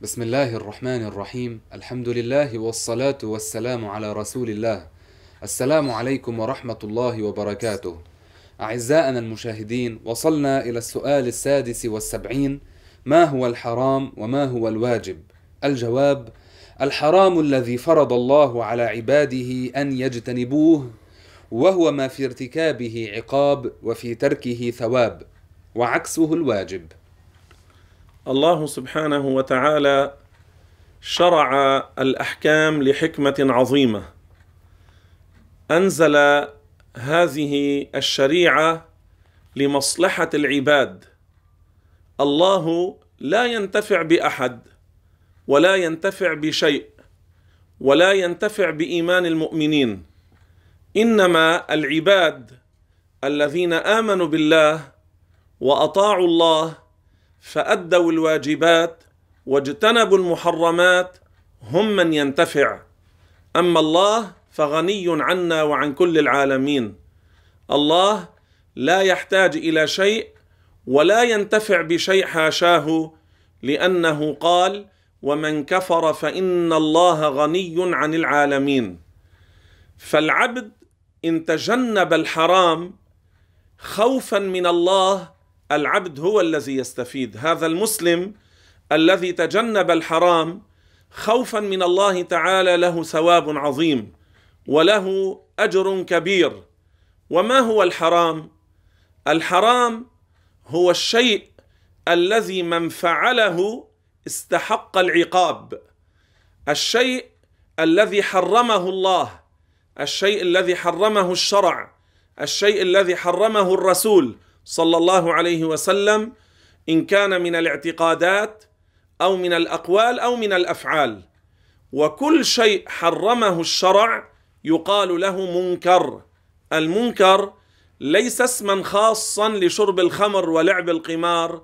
بسم الله الرحمن الرحيم الحمد لله والصلاة والسلام على رسول الله السلام عليكم ورحمة الله وبركاته أعزائنا المشاهدين وصلنا إلى السؤال السادس والسبعين ما هو الحرام وما هو الواجب؟ الجواب الحرام الذي فرض الله على عباده أن يجتنبوه وهو ما في ارتكابه عقاب وفي تركه ثواب وعكسه الواجب الله سبحانه وتعالى شرع الاحكام لحكمه عظيمه انزل هذه الشريعه لمصلحه العباد الله لا ينتفع باحد ولا ينتفع بشيء ولا ينتفع بايمان المؤمنين انما العباد الذين امنوا بالله واطاعوا الله فادوا الواجبات واجتنبوا المحرمات هم من ينتفع اما الله فغني عنا وعن كل العالمين الله لا يحتاج الى شيء ولا ينتفع بشيء حاشاه لانه قال ومن كفر فان الله غني عن العالمين فالعبد ان تجنب الحرام خوفا من الله العبد هو الذي يستفيد هذا المسلم الذي تجنب الحرام خوفا من الله تعالى له ثواب عظيم وله اجر كبير وما هو الحرام الحرام هو الشيء الذي من فعله استحق العقاب الشيء الذي حرمه الله الشيء الذي حرمه الشرع الشيء الذي حرمه الرسول صلى الله عليه وسلم ان كان من الاعتقادات او من الاقوال او من الافعال وكل شيء حرمه الشرع يقال له منكر المنكر ليس اسما خاصا لشرب الخمر ولعب القمار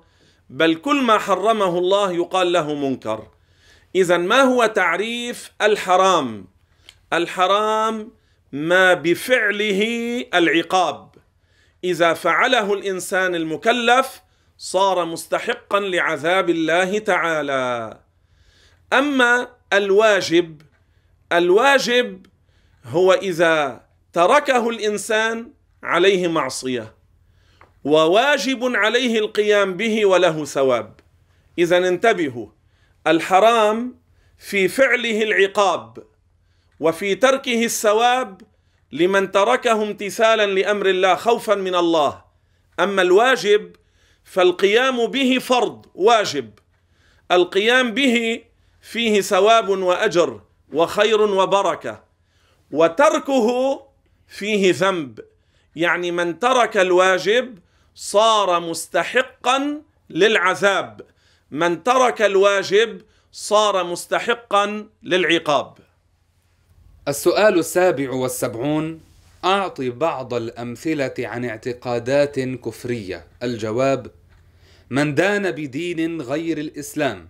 بل كل ما حرمه الله يقال له منكر اذا ما هو تعريف الحرام الحرام ما بفعله العقاب اذا فعله الانسان المكلف صار مستحقا لعذاب الله تعالى اما الواجب الواجب هو اذا تركه الانسان عليه معصيه وواجب عليه القيام به وله ثواب اذا انتبهوا الحرام في فعله العقاب وفي تركه الثواب لمن تركه امتثالا لامر الله خوفا من الله اما الواجب فالقيام به فرض واجب القيام به فيه ثواب واجر وخير وبركه وتركه فيه ذنب يعني من ترك الواجب صار مستحقا للعذاب من ترك الواجب صار مستحقا للعقاب السؤال السابع والسبعون أعط بعض الأمثلة عن اعتقادات كفرية الجواب من دان بدين غير الإسلام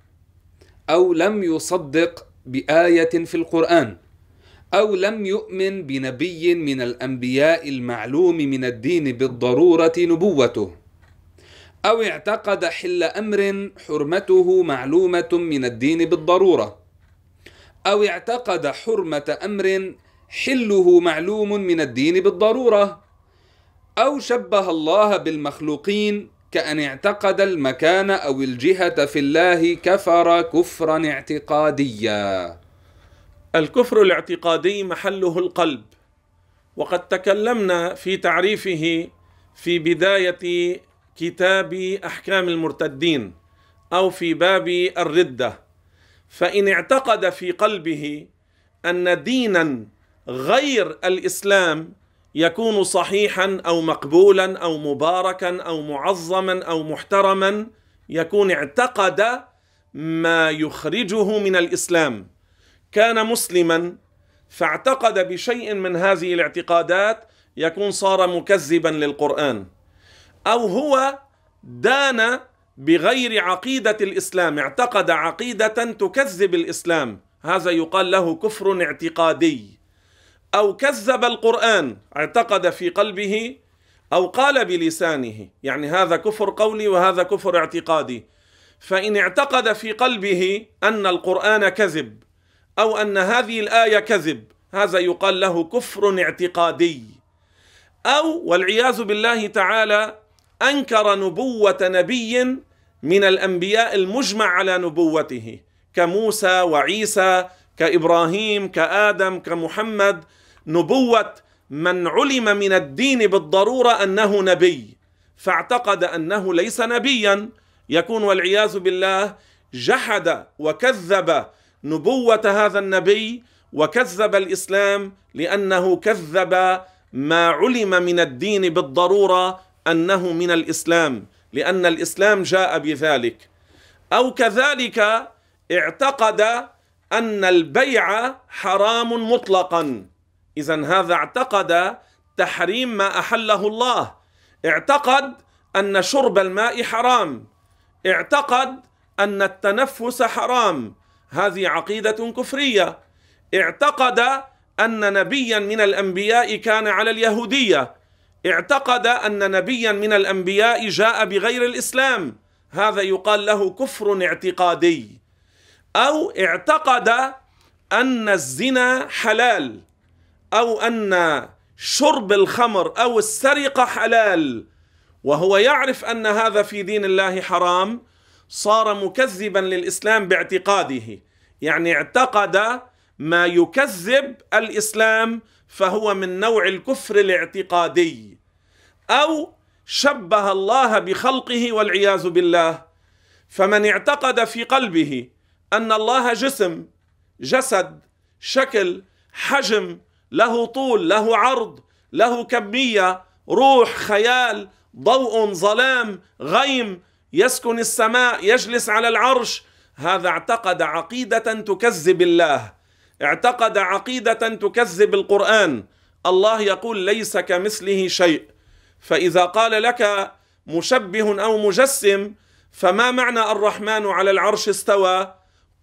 أو لم يصدق بآية في القرآن أو لم يؤمن بنبي من الأنبياء المعلوم من الدين بالضرورة نبوته أو اعتقد حل أمر حرمته معلومة من الدين بالضرورة أو اعتقد حرمة أمر حله معلوم من الدين بالضرورة أو شبه الله بالمخلوقين كأن اعتقد المكان أو الجهة في الله كفر كفرا اعتقاديا الكفر الاعتقادي محله القلب وقد تكلمنا في تعريفه في بدايه كتاب احكام المرتدين او في باب الرده فان اعتقد في قلبه ان دينا غير الاسلام يكون صحيحا او مقبولا او مباركا او معظما او محترما يكون اعتقد ما يخرجه من الاسلام كان مسلما فاعتقد بشيء من هذه الاعتقادات يكون صار مكذبا للقران او هو دان بغير عقيده الاسلام اعتقد عقيده تكذب الاسلام هذا يقال له كفر اعتقادي او كذب القران اعتقد في قلبه او قال بلسانه يعني هذا كفر قولي وهذا كفر اعتقادي فان اعتقد في قلبه ان القران كذب او ان هذه الايه كذب هذا يقال له كفر اعتقادي او والعياذ بالله تعالى انكر نبوه نبي من الانبياء المجمع على نبوته كموسى وعيسى كابراهيم كادم كمحمد نبوه من علم من الدين بالضروره انه نبي فاعتقد انه ليس نبيا يكون والعياذ بالله جحد وكذب نبوه هذا النبي وكذب الاسلام لانه كذب ما علم من الدين بالضروره انه من الاسلام لان الاسلام جاء بذلك او كذلك اعتقد ان البيع حرام مطلقا اذا هذا اعتقد تحريم ما احله الله اعتقد ان شرب الماء حرام اعتقد ان التنفس حرام هذه عقيده كفريه اعتقد ان نبيا من الانبياء كان على اليهوديه اعتقد ان نبيا من الانبياء جاء بغير الاسلام هذا يقال له كفر اعتقادي او اعتقد ان الزنا حلال او ان شرب الخمر او السرقه حلال وهو يعرف ان هذا في دين الله حرام صار مكذبا للاسلام باعتقاده يعني اعتقد ما يكذب الاسلام فهو من نوع الكفر الاعتقادي او شبه الله بخلقه والعياذ بالله فمن اعتقد في قلبه ان الله جسم جسد شكل حجم له طول له عرض له كميه روح خيال ضوء ظلام غيم يسكن السماء يجلس على العرش هذا اعتقد عقيده تكذب الله اعتقد عقيده تكذب القران الله يقول ليس كمثله شيء فاذا قال لك مشبه او مجسم فما معنى الرحمن على العرش استوى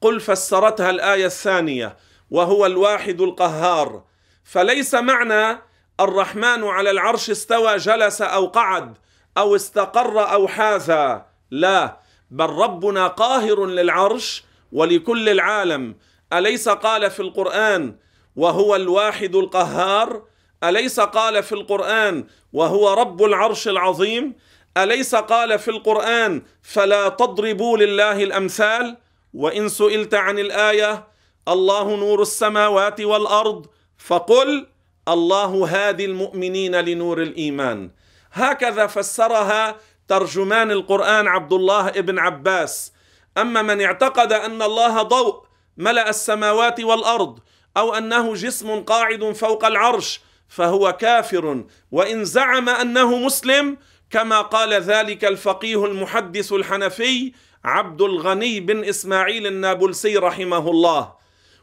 قل فسرتها الايه الثانيه وهو الواحد القهار فليس معنى الرحمن على العرش استوى جلس او قعد او استقر او حاذا لا بل ربنا قاهر للعرش ولكل العالم اليس قال في القران وهو الواحد القهار اليس قال في القران وهو رب العرش العظيم اليس قال في القران فلا تضربوا لله الامثال وان سئلت عن الايه الله نور السماوات والارض فقل الله هادي المؤمنين لنور الايمان هكذا فسرها ترجمان القران عبد الله ابن عباس اما من اعتقد ان الله ضوء ملأ السماوات والأرض أو أنه جسم قاعد فوق العرش فهو كافر وإن زعم أنه مسلم كما قال ذلك الفقيه المحدث الحنفي عبد الغني بن إسماعيل النابلسي رحمه الله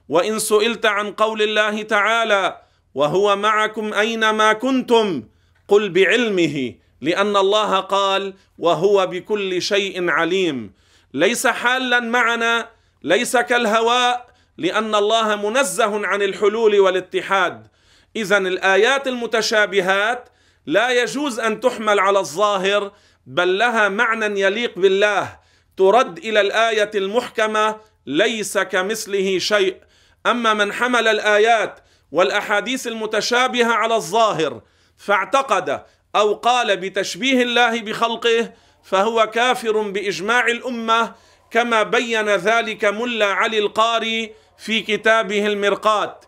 وإن سئلت عن قول الله تعالى وهو معكم أينما كنتم قل بعلمه لأن الله قال وهو بكل شيء عليم ليس حالا معنا ليس كالهواء لان الله منزه عن الحلول والاتحاد اذا الايات المتشابهات لا يجوز ان تحمل على الظاهر بل لها معنى يليق بالله ترد الى الايه المحكمه ليس كمثله شيء اما من حمل الايات والاحاديث المتشابهه على الظاهر فاعتقد او قال بتشبيه الله بخلقه فهو كافر باجماع الامه كما بين ذلك ملا علي القاري في كتابه المرقاة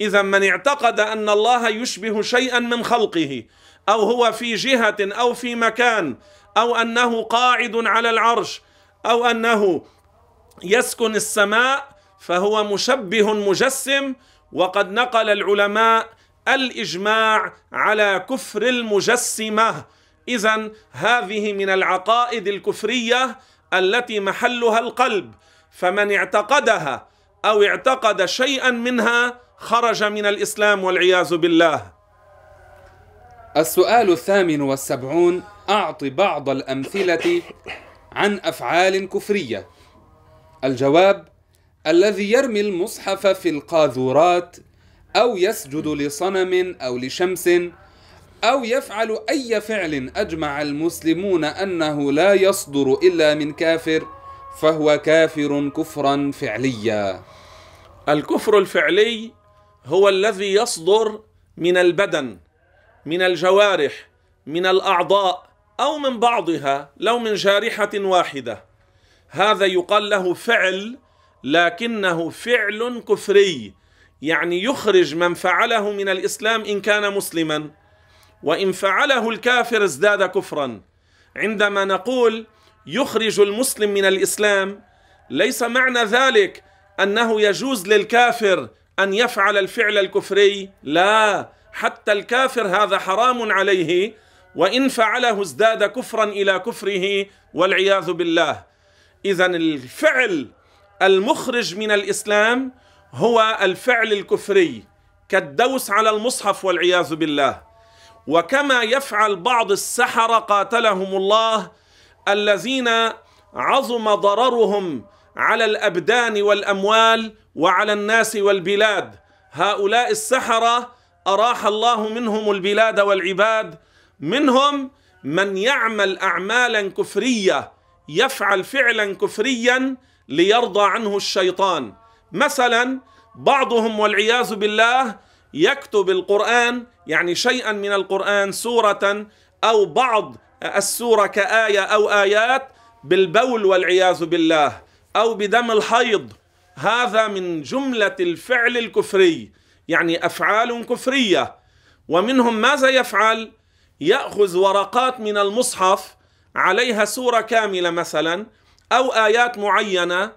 إذا من اعتقد أن الله يشبه شيئا من خلقه أو هو في جهة أو في مكان أو أنه قاعد على العرش أو أنه يسكن السماء فهو مشبه مجسم وقد نقل العلماء الإجماع على كفر المجسمة إذا هذه من العقائد الكفرية التي محلها القلب فمن اعتقدها او اعتقد شيئا منها خرج من الاسلام والعياذ بالله السؤال الثامن والسبعون اعط بعض الامثله عن افعال كفريه الجواب الذي يرمي المصحف في القاذورات او يسجد لصنم او لشمس أو يفعل أي فعل أجمع المسلمون أنه لا يصدر إلا من كافر فهو كافر كفرا فعليا. الكفر الفعلي هو الذي يصدر من البدن، من الجوارح، من الأعضاء أو من بعضها لو من جارحة واحدة. هذا يقال له فعل لكنه فعل كفري، يعني يخرج من فعله من الإسلام إن كان مسلما. وان فعله الكافر ازداد كفرا عندما نقول يخرج المسلم من الاسلام ليس معنى ذلك انه يجوز للكافر ان يفعل الفعل الكفري لا حتى الكافر هذا حرام عليه وان فعله ازداد كفرا الى كفره والعياذ بالله اذا الفعل المخرج من الاسلام هو الفعل الكفري كالدوس على المصحف والعياذ بالله وكما يفعل بعض السحرة قاتلهم الله الذين عظم ضررهم على الأبدان والأموال وعلى الناس والبلاد هؤلاء السحرة أراح الله منهم البلاد والعباد منهم من يعمل أعمالا كفرية يفعل فعلا كفريا ليرضى عنه الشيطان مثلا بعضهم والعياذ بالله يكتب القرآن يعني شيئا من القرآن سورة أو بعض السورة كآية أو آيات بالبول والعياذ بالله أو بدم الحيض هذا من جملة الفعل الكفري يعني أفعال كفرية ومنهم ماذا يفعل؟ يأخذ ورقات من المصحف عليها سورة كاملة مثلا أو آيات معينة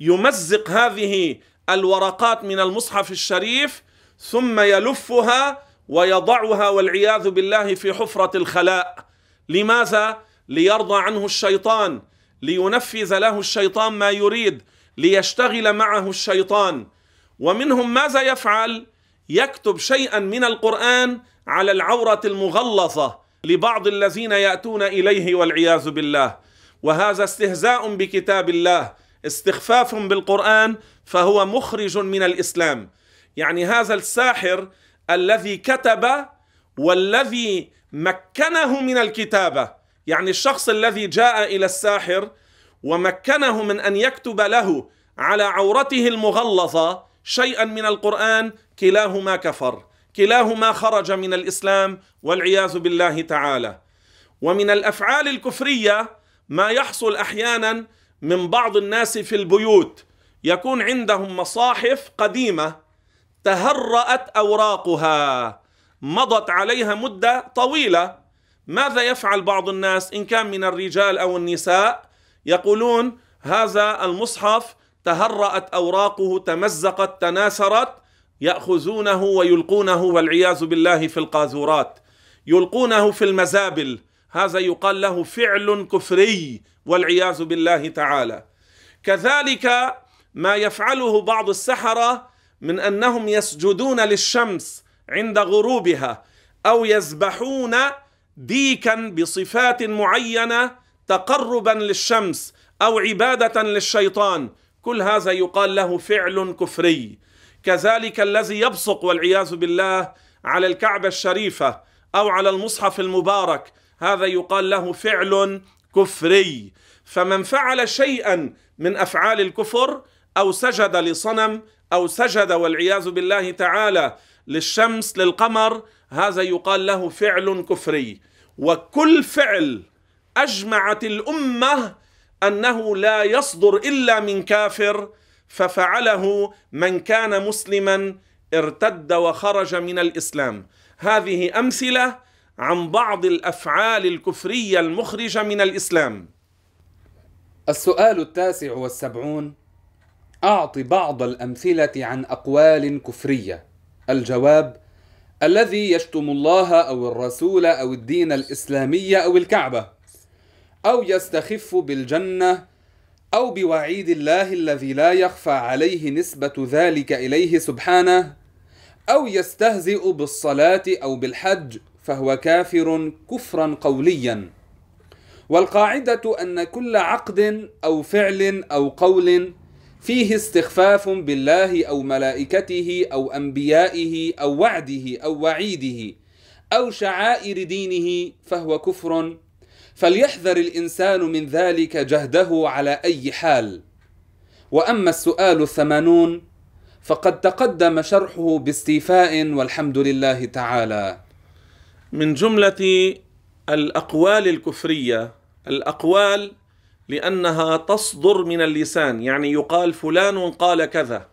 يمزق هذه الورقات من المصحف الشريف ثم يلفها ويضعها والعياذ بالله في حفرة الخلاء لماذا؟ ليرضى عنه الشيطان لينفذ له الشيطان ما يريد ليشتغل معه الشيطان ومنهم ماذا يفعل؟ يكتب شيئا من القرآن على العورة المغلظة لبعض الذين يأتون إليه والعياذ بالله وهذا استهزاء بكتاب الله استخفاف بالقرآن فهو مخرج من الإسلام يعني هذا الساحر الذي كتب والذي مكنه من الكتابه يعني الشخص الذي جاء الى الساحر ومكنه من ان يكتب له على عورته المغلظه شيئا من القران كلاهما كفر كلاهما خرج من الاسلام والعياذ بالله تعالى ومن الافعال الكفريه ما يحصل احيانا من بعض الناس في البيوت يكون عندهم مصاحف قديمه تهرأت أوراقها مضت عليها مدة طويلة ماذا يفعل بعض الناس إن كان من الرجال أو النساء يقولون هذا المصحف تهرأت أوراقه تمزقت تناثرت يأخذونه ويلقونه والعياذ بالله في القاذورات يلقونه في المزابل هذا يقال له فعل كفري والعياذ بالله تعالى كذلك ما يفعله بعض السحره من انهم يسجدون للشمس عند غروبها او يذبحون ديكا بصفات معينه تقربا للشمس او عباده للشيطان كل هذا يقال له فعل كفري كذلك الذي يبصق والعياذ بالله على الكعبه الشريفه او على المصحف المبارك هذا يقال له فعل كفري فمن فعل شيئا من افعال الكفر او سجد لصنم او سجد والعياذ بالله تعالى للشمس للقمر هذا يقال له فعل كفري وكل فعل اجمعت الامه انه لا يصدر الا من كافر ففعله من كان مسلما ارتد وخرج من الاسلام هذه امثله عن بعض الافعال الكفريه المخرجه من الاسلام السؤال التاسع والسبعون أعط بعض الأمثلة عن أقوال كفرية الجواب الذي يشتم الله أو الرسول أو الدين الإسلامي أو الكعبة أو يستخف بالجنة أو بوعيد الله الذي لا يخفى عليه نسبة ذلك إليه سبحانه أو يستهزئ بالصلاة أو بالحج فهو كافر كفرا قوليا والقاعدة أن كل عقد أو فعل أو قول فيه استخفاف بالله او ملائكته او انبيائه او وعده او وعيده او شعائر دينه فهو كفر فليحذر الانسان من ذلك جهده على اي حال واما السؤال الثمانون فقد تقدم شرحه باستيفاء والحمد لله تعالى من جمله الاقوال الكفريه الاقوال لانها تصدر من اللسان يعني يقال فلان قال كذا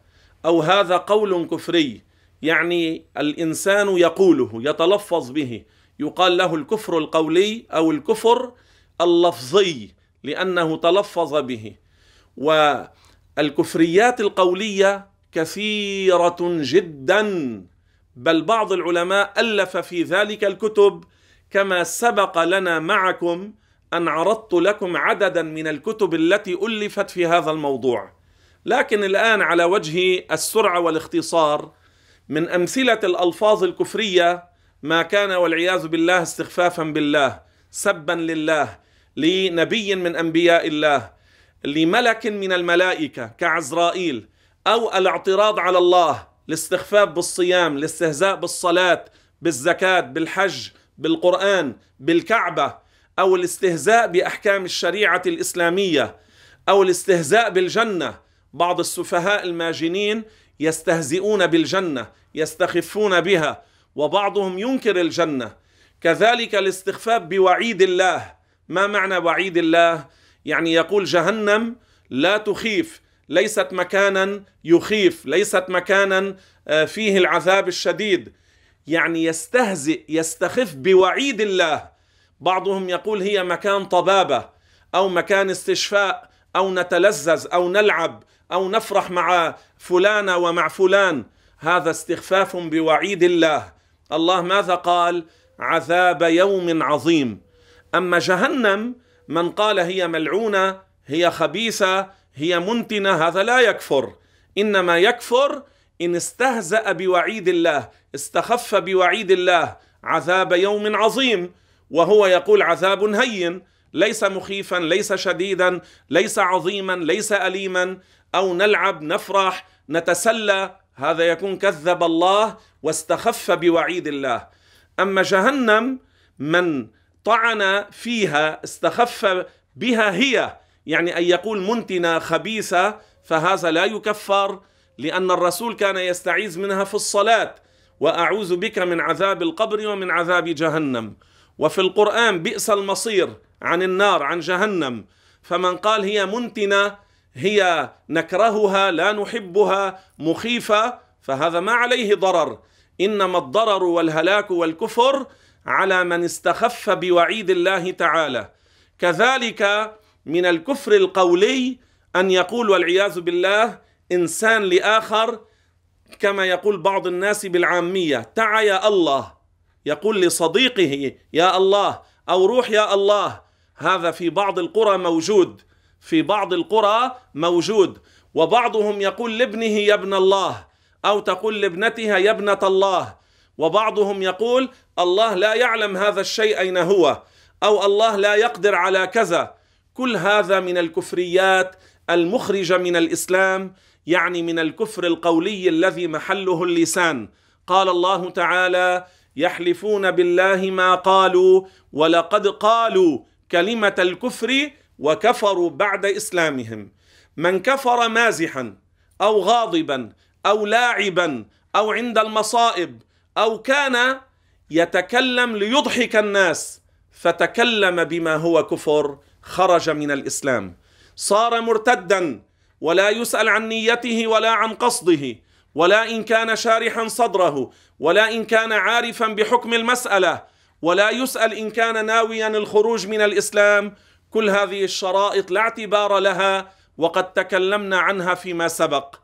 او هذا قول كفري يعني الانسان يقوله يتلفظ به يقال له الكفر القولي او الكفر اللفظي لانه تلفظ به والكفريات القوليه كثيره جدا بل بعض العلماء الف في ذلك الكتب كما سبق لنا معكم ان عرضت لكم عددا من الكتب التي الفت في هذا الموضوع لكن الان على وجه السرعه والاختصار من امثله الالفاظ الكفريه ما كان والعياذ بالله استخفافا بالله سبا لله لنبي من انبياء الله لملك من الملائكه كعزرائيل او الاعتراض على الله الاستخفاف بالصيام الاستهزاء بالصلاه بالزكاه بالحج بالقران بالكعبه او الاستهزاء باحكام الشريعه الاسلاميه او الاستهزاء بالجنه بعض السفهاء الماجنين يستهزئون بالجنه يستخفون بها وبعضهم ينكر الجنه كذلك الاستخفاف بوعيد الله ما معنى وعيد الله يعني يقول جهنم لا تخيف ليست مكانا يخيف ليست مكانا آه، فيه العذاب الشديد يعني يستهزئ يستخف بوعيد الله بعضهم يقول هي مكان طبابه او مكان استشفاء او نتلذذ او نلعب او نفرح مع فلانه ومع فلان هذا استخفاف بوعيد الله الله ماذا قال عذاب يوم عظيم اما جهنم من قال هي ملعونه هي خبيثه هي منتنه هذا لا يكفر انما يكفر ان استهزا بوعيد الله استخف بوعيد الله عذاب يوم عظيم وهو يقول عذاب هين ليس مخيفا ليس شديدا ليس عظيما ليس اليما او نلعب نفرح نتسلى هذا يكون كذب الله واستخف بوعيد الله اما جهنم من طعن فيها استخف بها هي يعني ان يقول منتنه خبيثه فهذا لا يكفر لان الرسول كان يستعيذ منها في الصلاه واعوذ بك من عذاب القبر ومن عذاب جهنم وفي القرآن بئس المصير عن النار عن جهنم فمن قال هي منتنة هي نكرهها لا نحبها مخيفة فهذا ما عليه ضرر إنما الضرر والهلاك والكفر على من استخف بوعيد الله تعالى كذلك من الكفر القولي أن يقول والعياذ بالله إنسان لآخر كما يقول بعض الناس بالعامية تعى يا الله يقول لصديقه يا الله او روح يا الله هذا في بعض القرى موجود في بعض القرى موجود وبعضهم يقول لابنه يا ابن الله او تقول لابنتها يا ابنه الله وبعضهم يقول الله لا يعلم هذا الشيء اين هو او الله لا يقدر على كذا كل هذا من الكفريات المخرجه من الاسلام يعني من الكفر القولي الذي محله اللسان قال الله تعالى يحلفون بالله ما قالوا ولقد قالوا كلمه الكفر وكفروا بعد اسلامهم من كفر مازحا او غاضبا او لاعبا او عند المصائب او كان يتكلم ليضحك الناس فتكلم بما هو كفر خرج من الاسلام صار مرتدا ولا يسال عن نيته ولا عن قصده ولا إن كان شارحا صدره ولا إن كان عارفا بحكم المسألة ولا يسأل إن كان ناويا الخروج من الإسلام كل هذه الشرائط لا اعتبار لها وقد تكلمنا عنها فيما سبق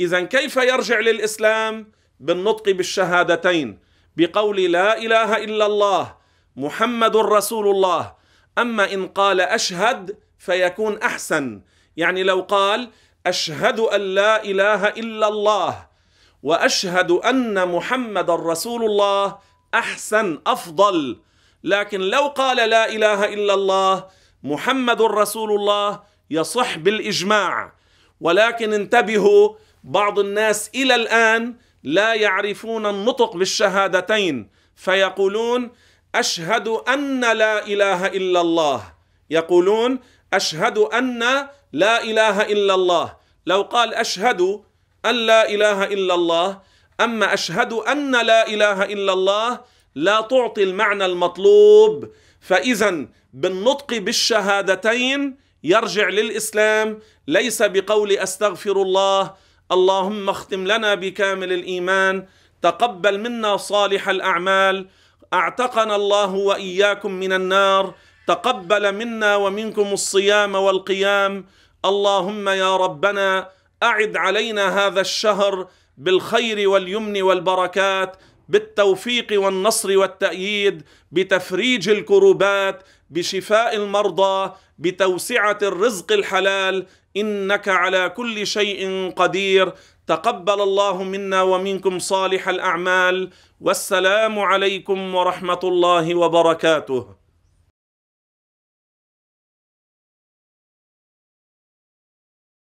إذا كيف يرجع للإسلام بالنطق بالشهادتين بقول لا إله إلا الله محمد رسول الله أما إن قال أشهد فيكون أحسن يعني لو قال اشهد ان لا اله الا الله واشهد ان محمد رسول الله احسن افضل لكن لو قال لا اله الا الله محمد رسول الله يصح بالاجماع ولكن انتبهوا بعض الناس الى الان لا يعرفون النطق بالشهادتين فيقولون اشهد ان لا اله الا الله يقولون اشهد ان لا اله الا الله لو قال اشهد ان لا اله الا الله اما اشهد ان لا اله الا الله لا تعطي المعنى المطلوب فاذا بالنطق بالشهادتين يرجع للاسلام ليس بقول استغفر الله اللهم اختم لنا بكامل الايمان تقبل منا صالح الاعمال اعتقنا الله واياكم من النار تقبل منا ومنكم الصيام والقيام اللهم يا ربنا اعد علينا هذا الشهر بالخير واليمن والبركات بالتوفيق والنصر والتأييد بتفريج الكروبات بشفاء المرضى بتوسعة الرزق الحلال إنك على كل شيء قدير تقبل الله منا ومنكم صالح الأعمال والسلام عليكم ورحمة الله وبركاته